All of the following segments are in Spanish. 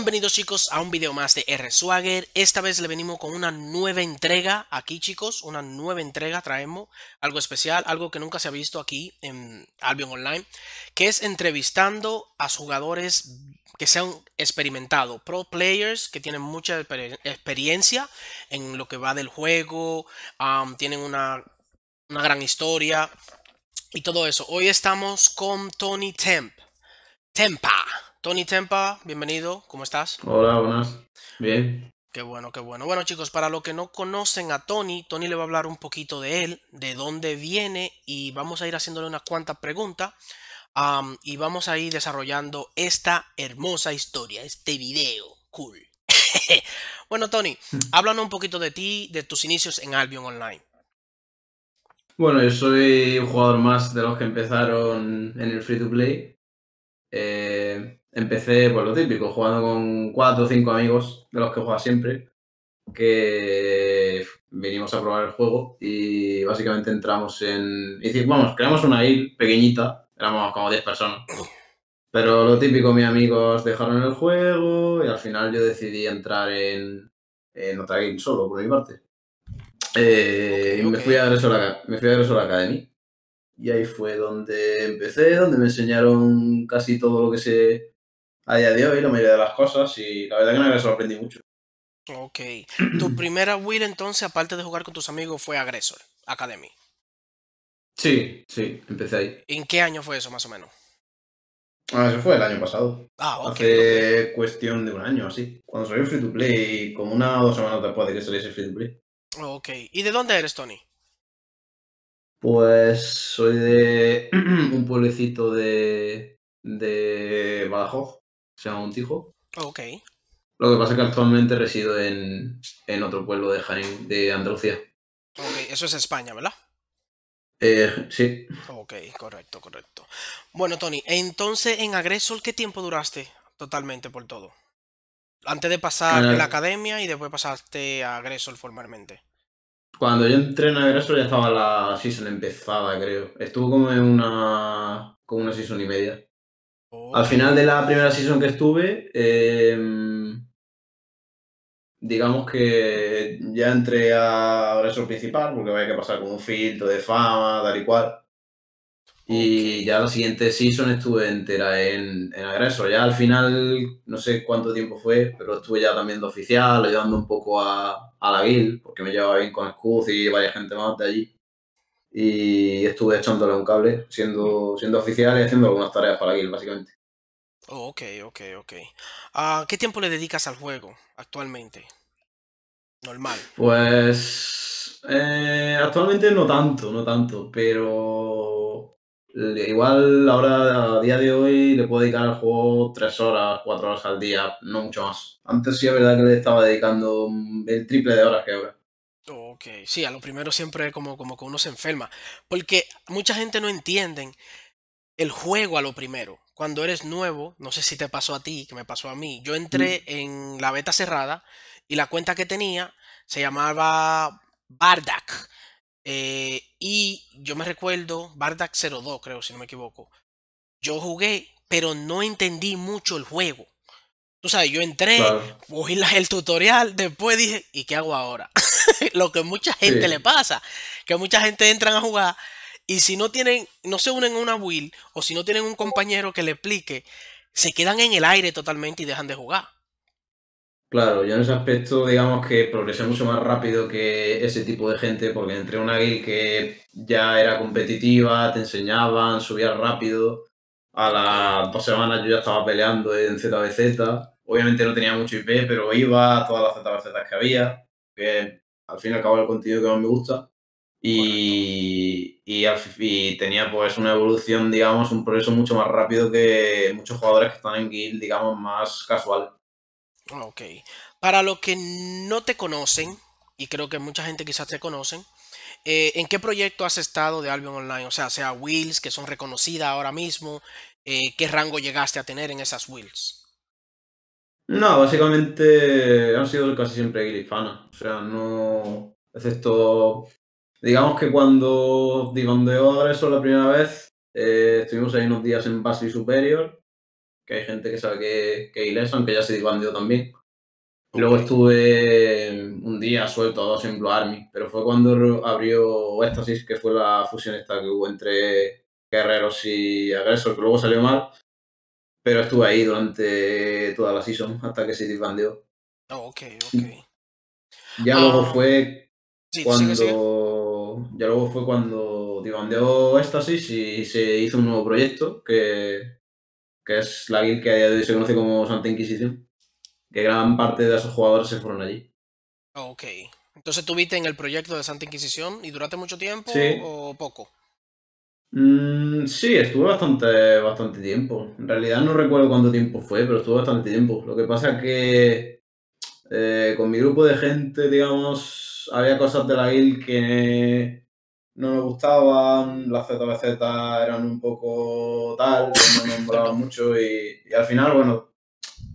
Bienvenidos chicos a un video más de R Swagger. Esta vez le venimos con una nueva entrega aquí chicos, una nueva entrega traemos, algo especial, algo que nunca se ha visto aquí en Albion Online, que es entrevistando a jugadores que se han Experimentado, pro players que tienen mucha experiencia en lo que va del juego, tienen una, una gran historia y todo eso. Hoy estamos con Tony Temp. Tempa. Tony Tempa, bienvenido, ¿cómo estás? Hola, buenas. Bien. Qué bueno, qué bueno. Bueno, chicos, para los que no conocen a Tony, Tony le va a hablar un poquito de él, de dónde viene y vamos a ir haciéndole unas cuantas preguntas y vamos a ir desarrollando esta hermosa historia, este video. Cool. bueno, Tony, hmm. háblanos un poquito de ti, de tus inicios en Albion Online. Bueno, yo soy un jugador más de los que empezaron en el free to play. Eh, empecé, por pues, lo típico, jugando con cuatro o cinco amigos, de los que juega siempre, que vinimos a probar el juego y básicamente entramos en... vamos, creamos una guild pequeñita, éramos como 10 personas. Pero lo típico, mis amigos dejaron el juego y al final yo decidí entrar en, otra game solo, por mi parte. Eh, Me, fui a Resol, me a Academy. Y ahí fue donde empecé, donde me enseñaron casi todo lo que se a día de hoy la mayoría de las cosas y la verdad que no me sorprendí mucho. Ok. ¿Tu primera Will entonces, aparte de jugar con tus amigos, fue agresor Academy? Sí, sí, empecé ahí. ¿En qué año fue eso más o menos? Ah, eso fue el año pasado. Ah, ok. Hace cuestión de un año, así. Cuando salió Free to Play, como una o dos semanas después de que saliese Free to Play. Ok. ¿Y de dónde eres, Tony? Pues soy de un pueblecito de, de Badajoz se llama Montijo. Oh, ok. Lo que pasa es que actualmente resido en, en otro pueblo de, Jaén, de Andalucía. Ok, eso es España, ¿verdad? Eh, sí. Ok, correcto, correcto. Bueno, Tony, entonces en Agresol, ¿qué tiempo duraste totalmente por todo? Antes de pasar de la academia y después pasaste a Agresol formalmente. Cuando yo entré en Agresol ya estaba la season empezada, creo. Estuvo como en una. como una season y media. Al oh. final de la primera season que estuve, em, digamos que ya entré a agresor principal, porque había que pasar con un filtro de fama, tal y cual. Y ya la siguiente season estuve entera en, en agresor. Ya al final, no sé cuánto tiempo fue, pero estuve ya también de oficial, llevando un poco a, la guild, porque me llevaba bien con Scud y varias gente más de allí y estuve echándole un cable, siendo, siendo oficial y haciendo algunas tareas para Guild, básicamente. Oh, ok, ok, ok. Ah, ¿Qué tiempo le dedicas al juego actualmente? Normal. Pues eh, actualmente no tanto, no tanto, pero igual ahora a día de hoy le puedo dedicar al juego tres horas, cuatro horas al día, no mucho más. Antes sí es verdad que le estaba dedicando el triple de horas que ahora. Ok, sí, a lo primero siempre como, como que uno se enferma, porque mucha gente no entiende el juego a lo primero. Cuando eres nuevo, no sé si te pasó a ti, que me pasó a mí, yo mm. entré en la beta cerrada y la cuenta que tenía se llamaba Bardak. Eh, y yo me recuerdo, Bardak 02 creo, si no me equivoco. Yo jugué, pero no entendí mucho el juego. Tú sabes, yo entré, el tutorial, después dije, ¿y qué hago ahora? Lo que mucha gente le pasa, que mucha gente entran a jugar y si no tienen, no se unen a una will o si no tienen un compañero que le explique, se quedan en el aire totalmente y dejan de jugar. Claro, yo en ese aspecto digamos que progresé mucho más rápido que ese tipo de gente porque entré a una guild que ya era competitiva, te enseñaban, subías rápido. A las dos semanas yo ya estaba peleando en ZBZ. Obviamente no tenía mucho IP, pero iba a todas las ZBZ que había, que al fin y al cabo el contenido que más me gusta. Y, y, tenía pues una evolución, digamos, un progreso mucho más rápido que muchos jugadores que están en guild, digamos, más casual. Ah, ok. Para los que no te conocen, y creo que mucha gente quizás te conocen, eh, ¿en qué proyecto has estado de Albion Online? O sea, sea Wills, que son reconocidas ahora mismo, eh, ¿qué rango llegaste a tener en esas Wills? No, básicamente han sido casi siempre gilipanas, O sea, no. Excepto. Digamos que cuando divandeó a eso la primera vez, eh, estuvimos ahí unos días en Basi Superior, que hay gente que sabe que, que ilesa, aunque ya se divandeó también. Luego estuve un día suelto a dos en Blue Army, pero fue cuando abrió Éxtasis, que fue la fusión esta que hubo entre Guerreros y Agresor, que luego salió mal, pero estuve ahí durante toda la season hasta que se disbandeó. Oh, ok, ok. Ah, ya luego fue cuando. Ya luego fue cuando disbandeó Éstasis y se hizo un nuevo proyecto que, es la guild que hoy se conoce como Santa Inquisición. Que gran parte de esos jugadores se fueron allí. ok. Entonces tuviste en el proyecto de Santa Inquisición y durante mucho tiempo o poco? Mm, sí, estuve bastante, bastante tiempo. En realidad no recuerdo cuánto tiempo fue, pero estuve bastante tiempo. Lo que pasa es que eh, con mi grupo de gente, digamos, había cosas de la guild que no me gustaban, las ZBZ eran un poco tal, no no nombraban mucho y, al final, bueno,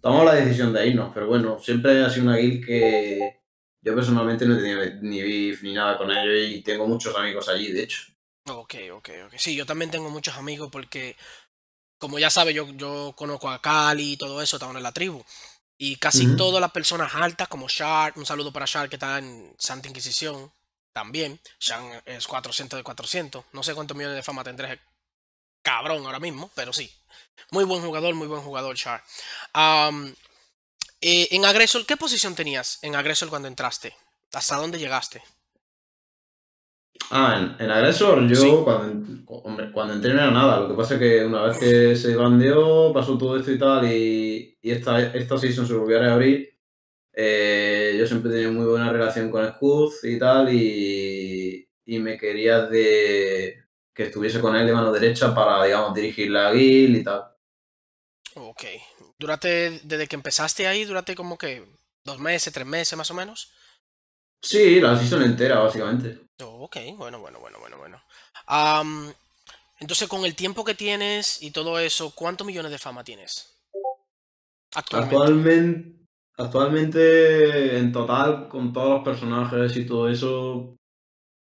tomamos la decisión de irnos, pero bueno, siempre ha sido una guild que yo personalmente no tenía ni beef ni nada con ellos y tengo muchos amigos allí, de hecho. Ok, ok, ok. Sí, yo también tengo muchos amigos porque, como ya sabes, yo, yo conozco a Cali y todo eso, estamos en la tribu. Y casi todas las personas altas, como Shark, un saludo para Shark que está en Santa Inquisición, también. Shark es 400 de 400. No sé cuántos millones de fama tendré, cabrón, ahora mismo, pero sí. Muy buen jugador, muy buen jugador, Shark. Eh, en Agresor, ¿qué posición tenías en Agresor cuando entraste? ¿Hasta dónde llegaste? Ah, en, agresor, yo cuando, cuando entré no era nada. Lo que pasa es que una vez que se bandeó, pasó todo esto y tal, y, y esta, esta season se volvió a reabrir. Eh, yo siempre tenía muy buena relación con Scuz y tal, y, y me quería de que estuviese con él de mano derecha para, digamos, dirigir la guild y tal. Ok. Durante, desde que empezaste ahí, durante como que dos meses, tres meses más o menos. Sí, la season entera, básicamente ok, bueno, bueno, bueno, bueno, bueno. entonces, con el tiempo que tienes y todo eso, ¿cuántos millones de fama tienes? Actualmente. Actualmente, en total, con todos los personajes y todo eso,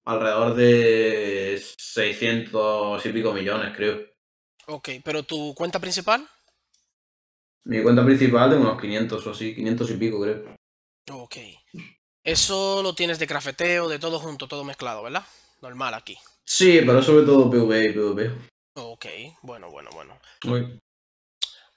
alrededor de 600 y pico millones, creo. Ok, pero tu cuenta principal? Mi cuenta principal de unos 500 o así, 500 y pico, creo. Ok. Eso lo tienes de crafeteo, de todo junto, todo mezclado, ¿verdad? Normal aquí. Sí, pero sobre todo PvE y PvP. Ok, bueno, bueno, bueno.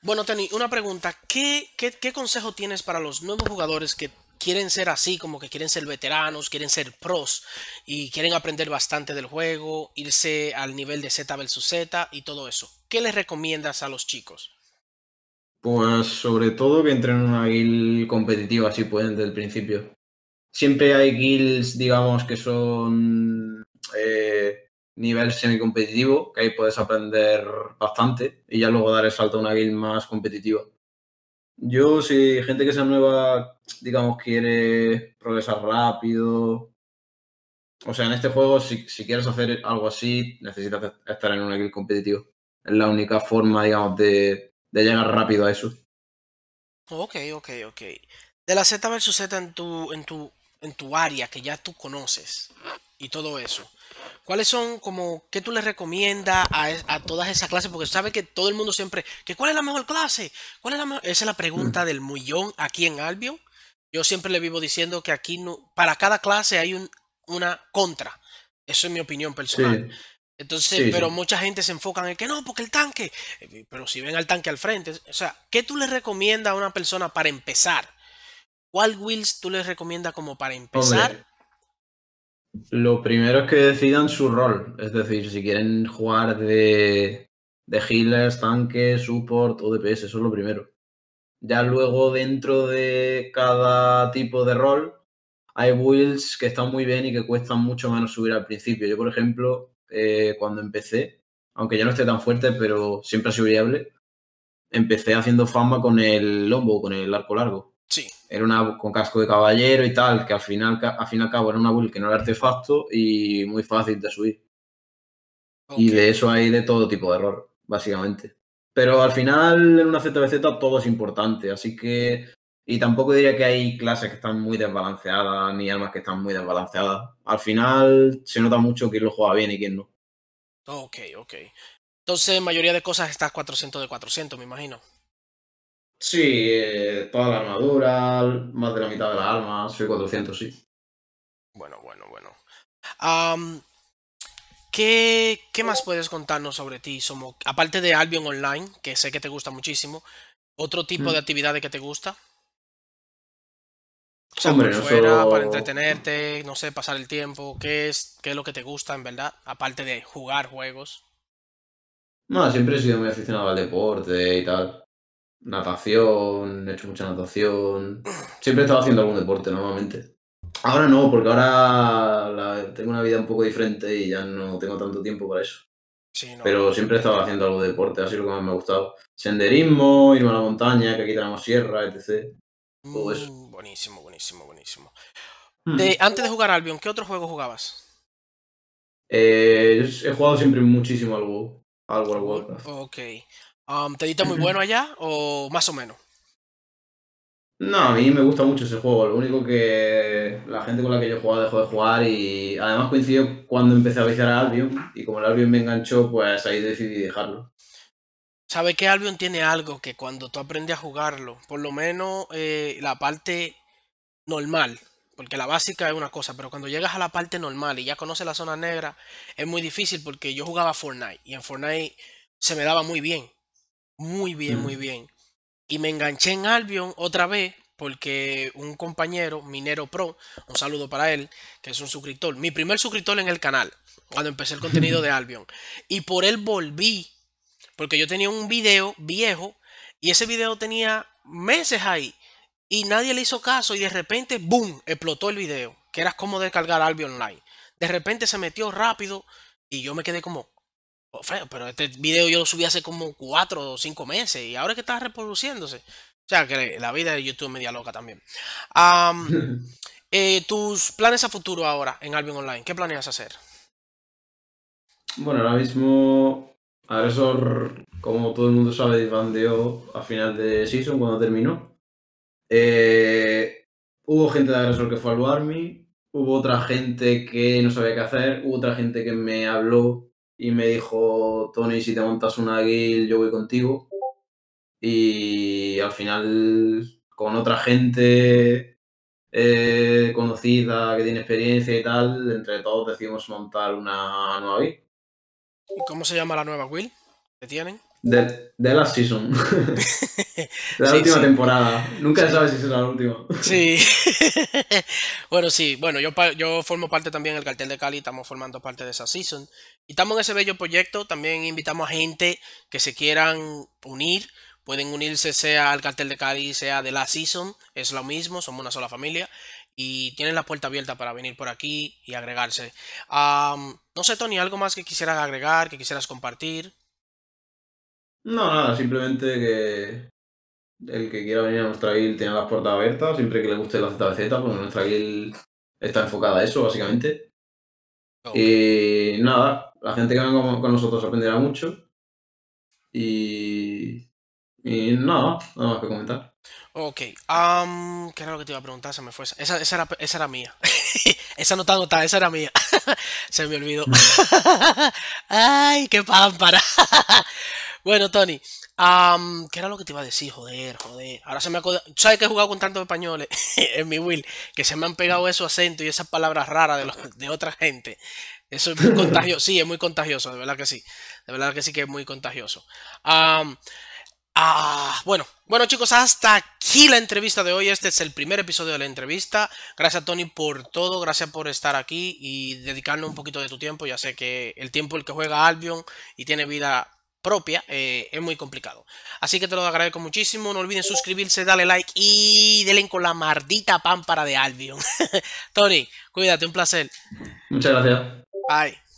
Bueno, Tani, una pregunta. ¿Qué, consejo tienes para los nuevos jugadores que quieren ser así, como que quieren ser veteranos, quieren ser pros y quieren aprender bastante del juego, irse al nivel de Z vs Z y todo eso? ¿Qué les recomiendas a los chicos? Pues sobre todo que entren en una guild competitiva, así pueden desde el principio. Siempre hay guilds, digamos, que son eh, nivel semi-competitivo, que ahí puedes aprender bastante y ya luego dar el salto a una guild más competitiva. Yo, si gente que sea nueva, digamos, quiere progresar rápido. O sea, en este juego, si, quieres hacer algo así, necesitas estar en una guild competitiva. Es la única forma, digamos, de, llegar rápido a eso. Ok, ok, ok. De la Z versus Z en tu, en tu en tu área que ya tú conoces y todo eso. ¿Cuáles son como qué tú le recomiendas a, a, todas esas clases? Porque sabe que todo el mundo siempre, que ¿cuál es la mejor clase? ¿Cuál es la Esa es la pregunta mm. del millón aquí en Albio, Yo siempre le vivo diciendo que aquí no, para cada clase hay un, una contra. Eso es mi opinión personal. Entonces, pero mucha gente se enfoca en que no, porque el tanque. Eh, pero si ven al tanque al frente, o sea, ¿qué tú le recomiendas a una persona para empezar? ¿Cuál Wills tú les recomiendas como para empezar? lo primero es que decidan su rol. Es decir, si quieren jugar de, de healers, tanque, support o DPS, eso es lo primero. Ya luego dentro de cada tipo de rol hay Wills que están muy bien y que cuestan mucho menos subir al principio. Yo, por ejemplo, eh, cuando empecé, aunque ya no esté tan fuerte, pero siempre ha sido viable, empecé haciendo fama con el lombo, con el arco largo. Sí. Era una con casco de caballero y tal, que al final, al fin y al cabo era una build que no era artefacto y muy fácil de subir. Y de eso hay de todo tipo de error, básicamente. Pero al final en una ZBZ todo es importante, así que... Y tampoco diría que hay clases que están muy desbalanceadas, ni armas que están muy desbalanceadas. Al final se nota mucho quién lo juega bien y quién no. Ok, ok. Entonces, mayoría de cosas estás 400 de 400, me imagino. Sí, eh, toda la armadura, más de la mitad de las armas, soy 400, sí. Bueno, bueno, bueno. ¿qué, más puedes contarnos sobre ti, Aparte de Albion Online, que sé que te gusta muchísimo, ¿otro tipo mm. de actividad que te gusta? O fuera, para entretenerte, no sé, pasar el tiempo, ¿qué es, qué es lo que te gusta en verdad? Aparte de jugar juegos. No, siempre he sido muy aficionado al deporte y tal natación, he hecho mucha natación. Siempre he estado haciendo algún deporte normalmente. Ahora no, porque ahora tengo una vida un poco diferente y ya no tengo tanto tiempo para eso. Pero siempre he estado haciendo algo de deporte, así lo que más me ha gustado. Senderismo, irme a la montaña, que aquí tenemos sierra, etc. Todo mm, eso. buenísimo, buenísimo, buenísimo. Hmm. antes de jugar Albion, ¿qué otro juego jugabas? Eh, he jugado siempre muchísimo algo, algo, al World Ok. Um, ¿Te edita muy bueno allá o más o menos? No, a mí me gusta mucho ese juego. Lo único que la gente con la que yo jugaba dejó de jugar y además coincidió cuando empecé a avisar a Albion y como el Albion me enganchó, pues ahí decidí dejarlo. ¿Sabe que Albion tiene algo que cuando tú aprendes a jugarlo, por lo menos eh, la parte normal, porque la básica es una cosa, pero cuando llegas a la parte normal y ya conoces la zona negra, es muy difícil porque yo jugaba Fortnite y en Fortnite se me daba muy bien. Muy bien, muy bien. Y me enganché en Albion otra vez porque un compañero, Minero Pro, un saludo para él, que es un suscriptor, mi primer suscriptor en el canal, cuando empecé el contenido de Albion. Y por él volví, porque yo tenía un video viejo y ese video tenía meses ahí y nadie le hizo caso y de repente, ¡boom!, explotó el video, que era como descargar Albion Online. De repente se metió rápido y yo me quedé como, Oh, pero este video yo lo subí hace como cuatro o cinco meses y ahora que está reproduciéndose. O sea, que la vida de YouTube es media loca también. Eh, tus planes a futuro ahora en Albion Online, ¿qué planeas hacer? Bueno, ahora mismo, Agresor, como todo el mundo sabe, disbandeó a final de season cuando terminó. Eh, hubo gente de Agresor que fue al Army, hubo otra gente que no sabía qué hacer, hubo otra gente que me habló y me dijo, Tony, si te montas una guild, yo voy contigo. Y al final, con otra gente eh, conocida que tiene experiencia y tal, entre todos decidimos montar una nueva guild. ¿Y cómo se llama la nueva Will que tienen? De, de la season. la última temporada. Nunca se sabe si será la última. Sí. bueno, sí. Bueno, yo, yo formo parte también del cartel de Cali. Estamos formando parte de esa season. Y estamos en ese bello proyecto. También invitamos a gente que se quieran unir. Pueden unirse sea al cartel de Cali, sea de la season. Es lo mismo. Somos una sola familia y tienen la puerta abierta para venir por aquí y agregarse. no sé, Tony, ¿algo más que quisieras agregar, que quisieras compartir? No, nada, simplemente que el que quiera venir a nuestra guild tenga las puertas abiertas, siempre que le guste la ZBZ, porque nuestra guild está enfocada a eso, básicamente. Y nada, la gente que venga con, nosotros aprenderá mucho. Y, y nada, nada más que comentar. Ok, ¿qué era lo que te iba a preguntar? Se me fue. Esa, esa, era, esa era mía. esa no está anotada, esa era mía. se me olvidó. Ay, qué pámpara. Bueno, Tony, ¿qué era lo que te iba a decir? Joder, joder. Ahora se me acuerda. ¿Sabes que he jugado con tantos españoles en mi Will? Que se me han pegado esos acentos y esas palabras raras de, otra gente. Eso es muy contagioso. Sí, es muy contagioso, de verdad que sí. De verdad que sí que es muy contagioso. Ah, bueno, bueno chicos, hasta aquí la entrevista de hoy. Este es el primer episodio de la entrevista. Gracias Tony por todo, gracias por estar aquí y dedicarnos un poquito de tu tiempo. Ya sé que el tiempo el que juega Albion y tiene vida propia, eh, es muy complicado. Así que te lo agradezco muchísimo. No olviden suscribirse, darle like y delen con la mardita pámpara de Albion. Tony, cuídate, un placer. Muchas gracias. Bye.